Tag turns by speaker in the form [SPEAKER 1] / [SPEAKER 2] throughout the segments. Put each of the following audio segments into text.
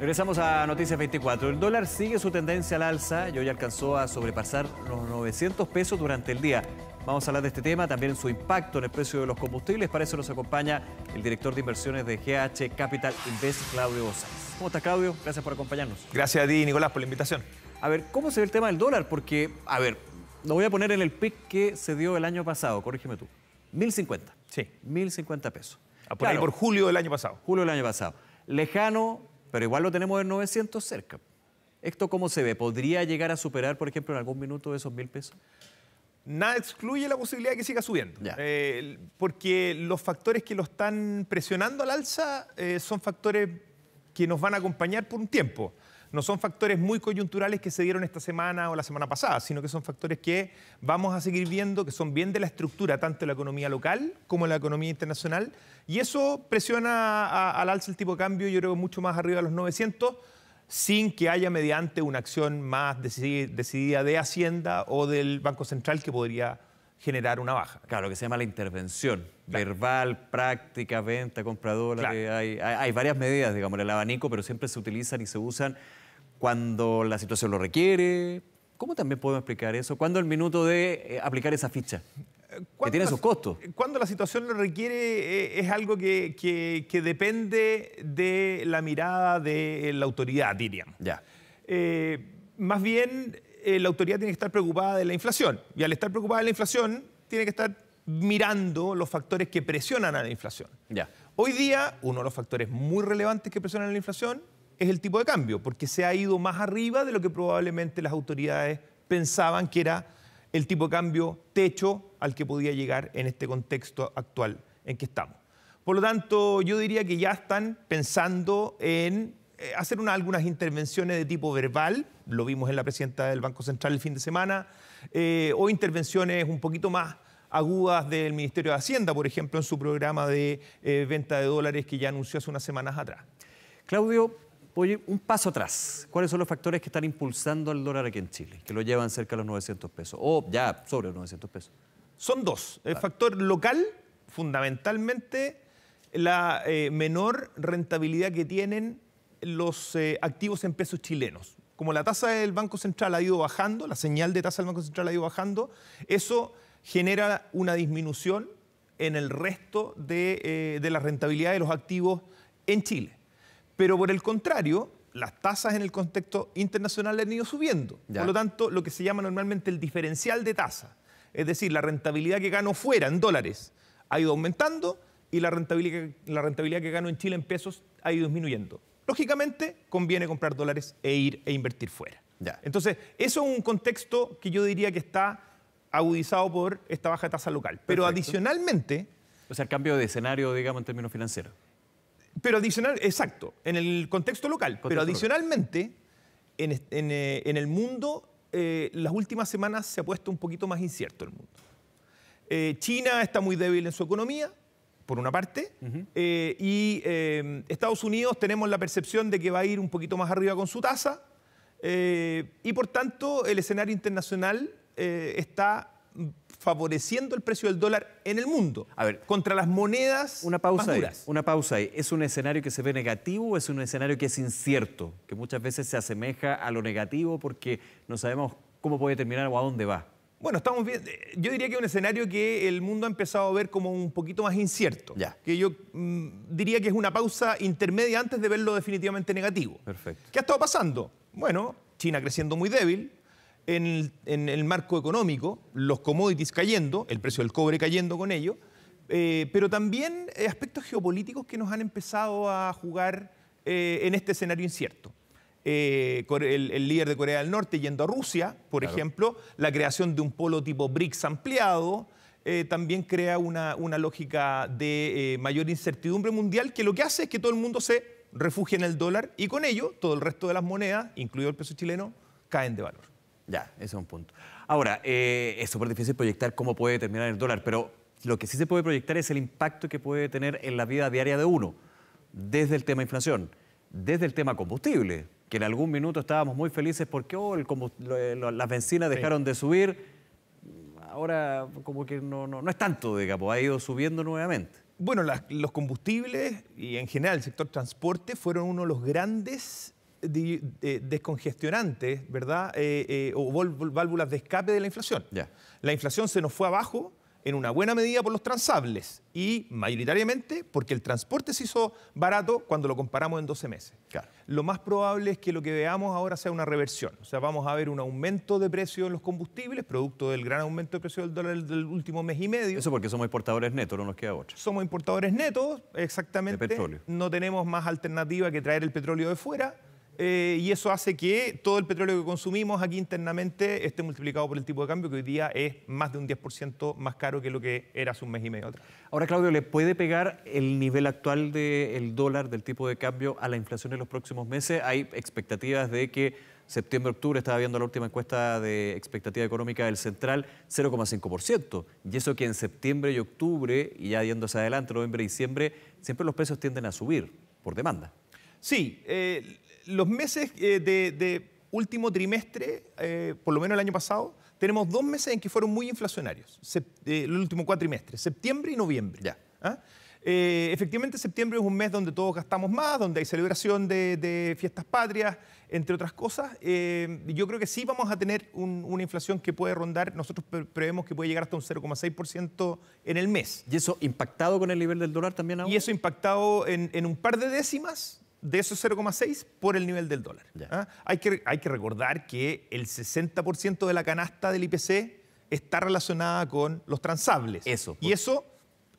[SPEAKER 1] Regresamos a Noticias 24. El dólar sigue su tendencia al alza y hoy alcanzó a sobrepasar los 900 pesos durante el día. Vamos a hablar de este tema, también su impacto en el precio de los combustibles. Para eso nos acompaña el director de inversiones de GH Capital Invest, Claudio Sáenz. ¿Cómo estás, Claudio? Gracias por acompañarnos. Gracias a ti, Nicolás, por la invitación. A ver, ¿cómo se ve el tema del dólar? Porque, a ver, lo voy a poner en el pic que se dio el año pasado, corrígeme tú. 1050. Sí. 1050 pesos. A por por julio del año pasado. Julio del año pasado. Lejano, pero igual lo tenemos en 900 cerca. ¿Esto cómo se ve? ¿Podría llegar a superar, por ejemplo, en algún minuto esos mil pesos? Nada excluye la posibilidad de que siga
[SPEAKER 2] subiendo, eh, porque los factores que lo están presionando al alza eh, son factores que nos van a acompañar por un tiempo no son factores muy coyunturales que se dieron esta semana o la semana pasada, sino que son factores que vamos a seguir viendo que son bien de la estructura, tanto de la economía local como de la economía internacional. Y eso presiona al alza el tipo de cambio, yo creo, mucho más arriba de los 900 sin que haya mediante una acción más
[SPEAKER 1] decidida de Hacienda o del Banco Central que podría generar una baja. Claro, lo que se llama la intervención. Verbal, práctica, venta, compradora. Hay, hay, varias medidas, digamos, el abanico, pero siempre se utilizan y se usan cuando la situación lo requiere. ¿Cómo también podemos explicar eso? ¿Cuándo el minuto de eh, aplicar esa ficha? Que tiene sus costos.
[SPEAKER 2] Cuando la situación lo requiere eh, es algo que, depende de la mirada de la autoridad, dirían. Eh, más bien, la autoridad tiene que estar preocupada de la inflación. Y al estar preocupada de la inflación, tiene que estar mirando los factores que presionan a la inflación. Hoy día, uno de los factores muy relevantes que presionan a la inflación es el tipo de cambio, porque se ha ido más arriba de lo que probablemente las autoridades pensaban que era el tipo de cambio techo al que podía llegar en este contexto actual en que estamos. Por lo tanto, yo diría que ya están pensando en eh, hacer algunas intervenciones de tipo verbal, lo vimos en la presidenta del Banco Central el fin de semana, eh, o intervenciones un poquito más agudas del Ministerio de Hacienda, por ejemplo, en su programa de eh, venta de dólares que ya anunció hace unas semanas
[SPEAKER 1] atrás. Claudio, Voy un paso atrás. ¿Cuáles son los factores que están impulsando al dólar aquí en Chile, que lo llevan cerca de los 900 pesos o ya sobre los 900 pesos? Son dos. El factor local, fundamentalmente la eh, menor
[SPEAKER 2] rentabilidad que tienen los eh, activos en pesos chilenos. Como la tasa del Banco Central ha ido bajando, la señal de tasa del Banco Central ha ido bajando, eso genera una disminución en el resto de, eh, de la rentabilidad de los activos en Chile. Pero por el contrario, las tasas en el contexto internacional han ido subiendo. Por lo tanto, lo que se llama normalmente el diferencial de tasa, es decir, la rentabilidad que gano fuera en dólares, ha ido aumentando y la rentabilidad, la rentabilidad que gano en Chile en pesos ha ido disminuyendo. Lógicamente, conviene comprar dólares e ir e invertir fuera. Entonces, eso es un contexto que yo diría que está agudizado por esta baja tasa local. Pero adicionalmente...
[SPEAKER 1] O sea, el cambio de escenario, digamos, en términos financieros.
[SPEAKER 2] Pero adicional, exacto, en el contexto local. pero adicionalmente, eh, en, el mundo, eh, las últimas semanas se ha puesto un poquito más incierto el mundo. Eh, China está muy débil en su economía, por una parte, y Estados Unidos tenemos la percepción de que va a ir un poquito más arriba con su tasa, y por tanto el escenario internacional está favoreciendo el precio del
[SPEAKER 1] dólar en el mundo. A ver, contra las monedas una pausa Ahí, una pausa ahí. ¿Es un escenario que se ve negativo o es un escenario que es incierto? Que muchas veces se asemeja a lo negativo porque no sabemos cómo puede terminar o a dónde va. Bueno, estamos bien. Eh, yo
[SPEAKER 2] diría que es un escenario que el mundo ha empezado a ver como un poquito más incierto. Ya. Que yo mm, diría que es una pausa intermedia antes de verlo definitivamente negativo. Perfecto. ¿Qué ha estado pasando? Bueno, China creciendo muy débil, en el, marco económico, los commodities cayendo, el precio del cobre cayendo con ello, eh, pero también eh, aspectos geopolíticos que nos han empezado a jugar eh, en este escenario incierto. el, líder de Corea del Norte yendo a Rusia, por ejemplo, la creación de un polo tipo BRICS ampliado, también crea una, lógica de mayor incertidumbre mundial que lo que hace es que todo el mundo se refugie en el dólar y con ello todo el resto de las monedas, incluido el peso chileno, caen de valor.
[SPEAKER 1] Ya, ese es un punto. Ahora, eh, es súper difícil proyectar cómo puede terminar el dólar, pero lo que sí se puede proyectar es el impacto que puede tener en la vida diaria de uno, desde el tema inflación, desde el tema combustible, que en algún minuto estábamos muy felices porque oh, eh, las bencinas dejaron de subir, ahora como que no, no, es tanto, digamos, ha ido subiendo nuevamente. Bueno, los combustibles y en general el sector
[SPEAKER 2] transporte fueron uno de los grandes eh, descongestionantes, ¿verdad? Eh, eh, o válvulas de escape de la inflación. La inflación se nos fue abajo en una buena medida por los transables y mayoritariamente porque el transporte se hizo barato cuando lo comparamos en 12 meses. Lo más probable es que lo que veamos ahora sea una reversión, o sea, vamos a ver un aumento de precio en los combustibles, producto del gran aumento de precio del dólar del último mes y medio. Eso
[SPEAKER 1] porque somos importadores netos, no nos queda otra.
[SPEAKER 2] Somos importadores netos, exactamente. De petróleo. No tenemos más alternativa que traer el petróleo de fuera eh, y eso hace que todo el petróleo que consumimos aquí internamente esté multiplicado por el tipo de cambio, que hoy día es más de un 10% más caro que lo que
[SPEAKER 1] era hace un mes y medio Ahora, Claudio, ¿le puede pegar el nivel actual del dólar, del tipo de cambio, a la inflación en los próximos meses? Hay expectativas de que septiembre, octubre, estaba viendo la última encuesta de expectativa económica del Central, 0,5%. Y eso que en septiembre y octubre, y ya yéndose adelante, noviembre y diciembre, siempre los precios tienden a subir por demanda. Sí,
[SPEAKER 2] eh, los meses eh, de, último trimestre, eh, por lo menos el año pasado, tenemos dos meses en que fueron muy inflacionarios, eh, el último cuatrimestre, septiembre y noviembre. Ya. ¿Ah? efectivamente, septiembre es un mes donde todos gastamos más, donde hay celebración de, fiestas patrias, entre otras cosas. yo creo que sí vamos a tener una inflación que puede rondar, nosotros prevemos que puede llegar hasta un 0,6% en el mes. ¿Y eso impactado con el nivel del dólar también ahora? Y eso impactado en, en un par de décimas, de esos 0,6 por el nivel del dólar. ¿ah? Hay, que, hay que recordar que el 60% de la canasta del IPC está relacionada con los transables. Eso.
[SPEAKER 1] Y eso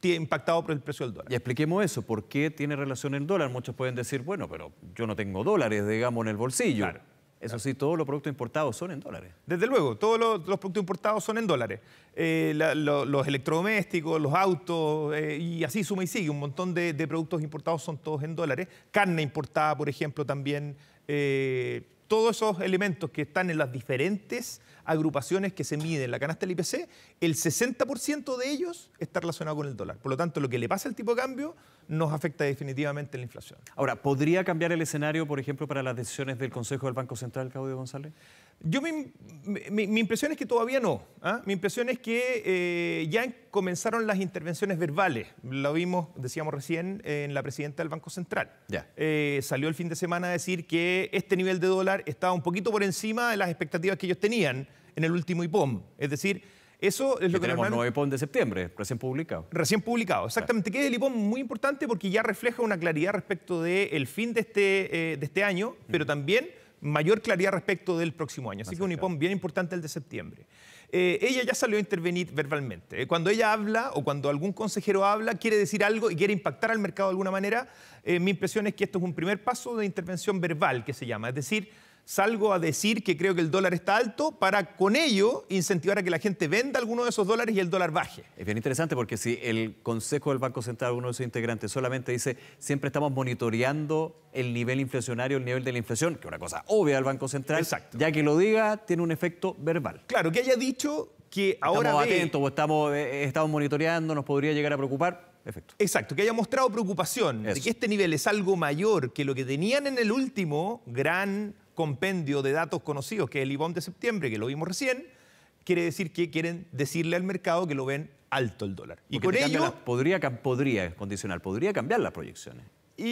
[SPEAKER 1] tiene impactado por el precio del dólar. Y expliquemos eso, ¿por qué tiene relación el dólar? Muchos pueden decir, bueno, pero yo no tengo dólares, digamos, en el bolsillo. Claro. Eso sí, todos los productos importados son en dólares. Desde luego, todos los, productos importados son en dólares. Eh, los electrodomésticos,
[SPEAKER 2] los autos, eh, y así suma y sigue. Un montón de, productos importados son todos en dólares. Carne importada, por ejemplo, también. Eh, todos esos elementos que están en las diferentes agrupaciones que se miden en la canasta del IPC, el 60% de ellos
[SPEAKER 1] está relacionado con el
[SPEAKER 2] dólar. Por lo tanto, lo que le pasa al tipo de cambio nos afecta definitivamente la inflación.
[SPEAKER 1] Ahora, ¿podría cambiar el escenario, por ejemplo, para las decisiones del Consejo del Banco Central, Claudio González? Yo
[SPEAKER 2] mi, impresión es que todavía
[SPEAKER 1] no. ¿ah? Mi impresión es que eh, ya comenzaron
[SPEAKER 2] las intervenciones verbales. Lo vimos, decíamos recién, en la presidenta del Banco Central. Eh, salió el fin de semana a decir que este nivel de dólar estaba un poquito por encima de las expectativas que ellos tenían en el último IPOM. Es decir, eso es lo que tenemos nuevo IPOM de septiembre, recién publicado. Recién publicado, exactamente. Que es el IPOM muy importante porque ya refleja una claridad respecto del el fin de este, eh, de este año, pero también mayor claridad respecto del próximo año. Así que un IPOM bien importante el de septiembre. Eh, ella ya salió a intervenir verbalmente. Eh, cuando ella habla o cuando algún consejero habla, quiere decir algo y quiere impactar al mercado de alguna manera, eh, mi impresión es que esto es un primer paso de intervención verbal, que se llama. Es decir, salgo a decir que creo que el dólar está alto para con ello incentivar a que la gente venda alguno de esos dólares y el dólar baje.
[SPEAKER 1] Es bien interesante porque si el Consejo del Banco Central, uno de sus integrantes, solamente dice siempre estamos monitoreando el nivel inflacionario, el nivel de la inflación, que es una cosa obvia al Banco Central, ya que lo diga, tiene un efecto verbal. Claro, que haya dicho que ahora... Estamos atentos, o eh, eh, estamos, monitoreando, nos podría llegar a preocupar. efecto. Exacto, que haya mostrado preocupación de que este nivel es algo
[SPEAKER 2] mayor que lo que tenían en el último gran compendio de datos conocidos, que es el IBOM de septiembre, que lo vimos recién, quiere decir que quieren decirle al mercado que lo ven alto el dólar. y por ello... podría, podría, podría cambiar las proyecciones. Y,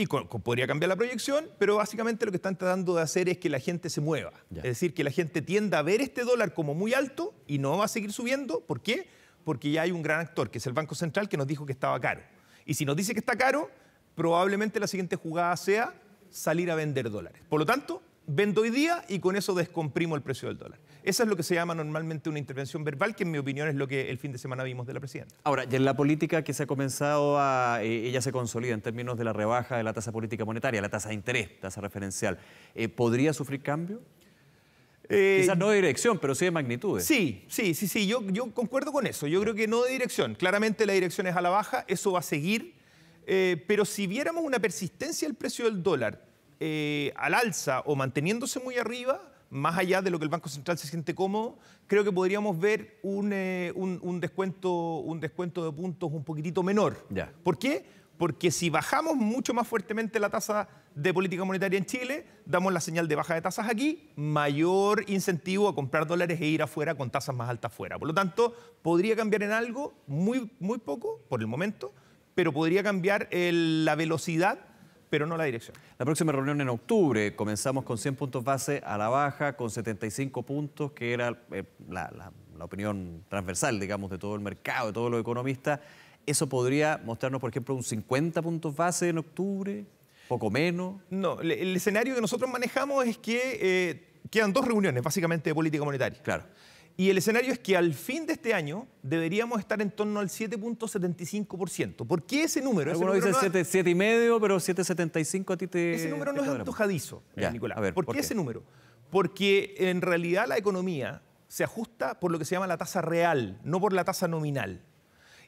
[SPEAKER 2] podría cambiar la proyección, pero básicamente lo que están tratando de hacer es que la gente se mueva. Es decir, que la gente tienda a ver este dólar como muy alto y no va a seguir subiendo. ¿Por qué? Porque ya hay un gran actor, que es el Banco Central, que nos dijo que estaba caro. Y si nos dice que está caro, probablemente la siguiente jugada sea salir a vender dólares. Por lo tanto, vendo hoy día y con eso descomprimo el precio del dólar. Esa es lo que se llama normalmente una intervención verbal, que en mi opinión es lo que el fin de semana vimos de la presidenta.
[SPEAKER 1] Ahora, y en la política que se ha comenzado a... Eh, ella se consolida en términos de la rebaja de la tasa política monetaria, la tasa de interés, tasa referencial. Eh, ¿Podría sufrir cambio? Eh, Quizás no de dirección, pero sí de magnitudes. Sí, sí, sí, sí, yo, yo concuerdo con eso. Yo creo que no de
[SPEAKER 2] dirección. Claramente la dirección es a la baja, eso va a seguir. pero si viéramos una persistencia del precio del dólar eh, al alza o manteniéndose muy arriba, más allá de lo que el Banco Central se siente cómodo, creo que podríamos ver un, eh, descuento, un descuento de puntos un poquitito menor. ¿Por qué? Porque si bajamos mucho más fuertemente la tasa de política monetaria en Chile, damos la señal de baja de tasas aquí, mayor incentivo a comprar dólares e ir afuera con tasas más altas afuera. Por lo tanto, podría cambiar en algo, muy,
[SPEAKER 1] muy poco por el momento, pero podría cambiar la velocidad pero no la dirección. La próxima reunión en octubre, comenzamos con 100 puntos base a la baja, con 75 puntos, que era eh, la, opinión transversal, digamos, de todo el mercado, de todos los economistas. ¿Eso podría mostrarnos, por ejemplo, un 50 puntos base en octubre? ¿Poco menos? No, el, escenario que nosotros manejamos es que eh, quedan dos reuniones, básicamente,
[SPEAKER 2] de política monetaria. Claro. Y el escenario es que al fin de este año deberíamos estar en torno al 7.75%. ¿Por qué ese número? Algunos dicen
[SPEAKER 1] 7,5, pero 7.75
[SPEAKER 2] a ti te... Ese número no es pues. antojadizo, Nicolás. ¿Por, qué ese número? Porque en realidad la economía se ajusta por lo que se llama la tasa real, no por la tasa nominal.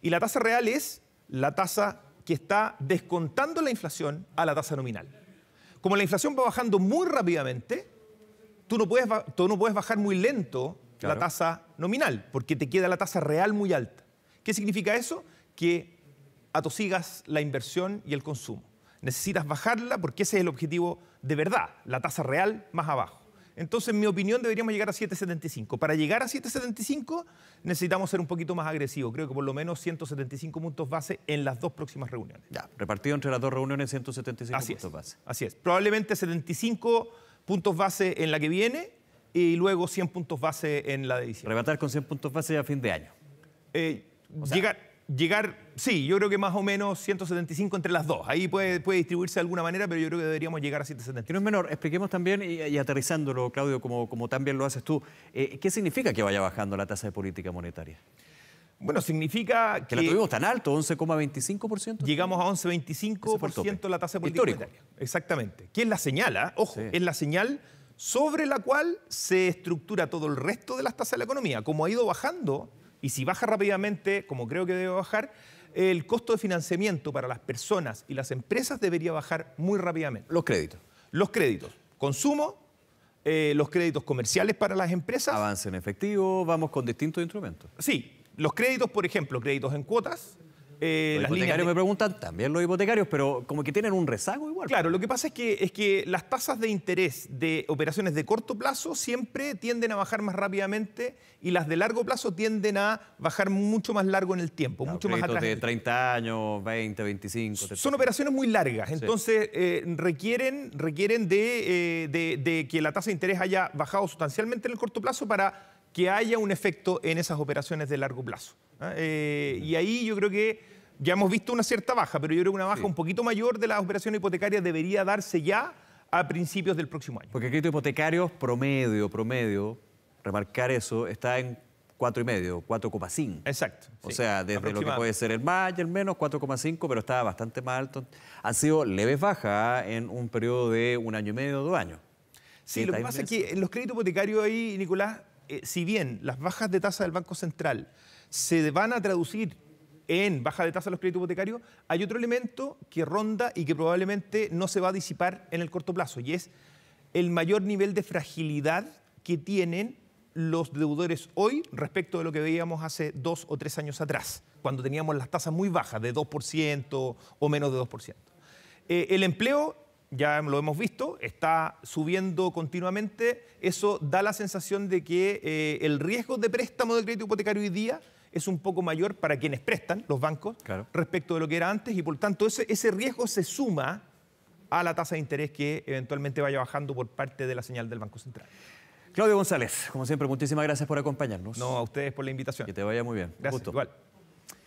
[SPEAKER 2] Y la tasa real es la tasa que está descontando la inflación a la tasa nominal. Como la inflación va bajando muy rápidamente, tú no puedes, tú no puedes bajar muy lento la tasa nominal, porque te queda la tasa real muy alta. ¿Qué significa eso? Que atosigas la inversión y el consumo. Necesitas bajarla porque ese es el objetivo de verdad, la tasa real más abajo. Entonces, en mi opinión, deberíamos llegar a 7,75. Para llegar a 7,75 necesitamos ser un poquito más agresivos. Creo que por lo menos 175 puntos base en las dos próximas reuniones.
[SPEAKER 1] Ya, repartido entre las dos reuniones 175 puntos base. Así es. Probablemente
[SPEAKER 2] 75
[SPEAKER 1] puntos base en la que
[SPEAKER 2] viene y luego 100 puntos base en la edición. Arrebatar con 100 puntos base a fin de año. Eh, llegar, sí, yo creo que más o menos 175 entre las dos. Ahí puede, puede distribuirse de alguna manera,
[SPEAKER 1] pero yo creo que deberíamos llegar a 170. no es menor, expliquemos también, y, aterrizándolo, Claudio, como, como también lo haces tú, eh, ¿qué significa que vaya bajando la tasa de política monetaria? Bueno, significa que... Que la tuvimos tan alto, 11,25%. Llegamos a 11,25% la tasa de política monetaria.
[SPEAKER 2] Exactamente. ¿Quién la señala? Ojo, es la señal ah? sobre la cual se estructura todo el resto de las tasas de la economía. Como ha ido bajando, y si baja rápidamente, como creo que debe bajar, el costo de financiamiento para las personas y las empresas debería bajar muy rápidamente. Los créditos. Los créditos. Consumo, eh, los créditos comerciales para las
[SPEAKER 1] empresas. Avance en efectivo, vamos con distintos instrumentos.
[SPEAKER 2] Sí, los créditos, por ejemplo, créditos en cuotas, eh, los hipotecarios me
[SPEAKER 1] preguntan, también los hipotecarios, pero como que tienen un rezago igual. Claro,
[SPEAKER 2] pues. lo que pasa es que, es que las tasas de interés de operaciones de corto plazo siempre tienden a bajar más rápidamente y las de largo plazo tienden a bajar mucho más largo en el tiempo, mucho más atrás. de
[SPEAKER 1] 30 años, 20, 25. Son operaciones muy largas, entonces eh,
[SPEAKER 2] requieren, requieren eh, de que la tasa de interés haya bajado sustancialmente en el corto plazo para que haya un efecto en esas operaciones de largo plazo. ¿ah? Eh, y ahí yo creo que ya hemos visto una cierta baja, pero yo creo que una baja un poquito mayor de las operaciones hipotecarias debería darse ya a principios del próximo año.
[SPEAKER 1] Porque el crédito hipotecario promedio, promedio, remarcar eso, está en 4,5, 4,5. Exacto. O sea, desde lo que puede ser el más y el menos, 4,5, pero está bastante más alto. Han sido leves bajas ¿ah? en un periodo de un año y medio, dos años. Sí, lo que pasa es
[SPEAKER 2] que en los créditos hipotecarios ahí, Nicolás, eh, si bien las bajas de tasa del Banco Central se van a traducir en bajas de tasa de los créditos hipotecarios, hay otro elemento que ronda y que probablemente no se va a disipar en el corto plazo, y es el mayor nivel de fragilidad que tienen los deudores hoy respecto de lo que veíamos hace dos o tres años atrás, cuando teníamos las tasas muy bajas, de 2% o menos de 2%. Eh, el empleo ya lo hemos visto, está subiendo continuamente, eso da la sensación de que eh, el riesgo de préstamo de crédito hipotecario hoy día es un poco mayor para quienes prestan, los bancos, respecto de lo que era antes, y por tanto ese, ese riesgo se suma a la tasa de interés que eventualmente vaya bajando por parte de la señal del Banco Central.
[SPEAKER 1] Claudio González, como siempre, muchísimas gracias por acompañarnos. No, a
[SPEAKER 2] ustedes por la invitación. Que te vaya muy bien. Gracias, igual.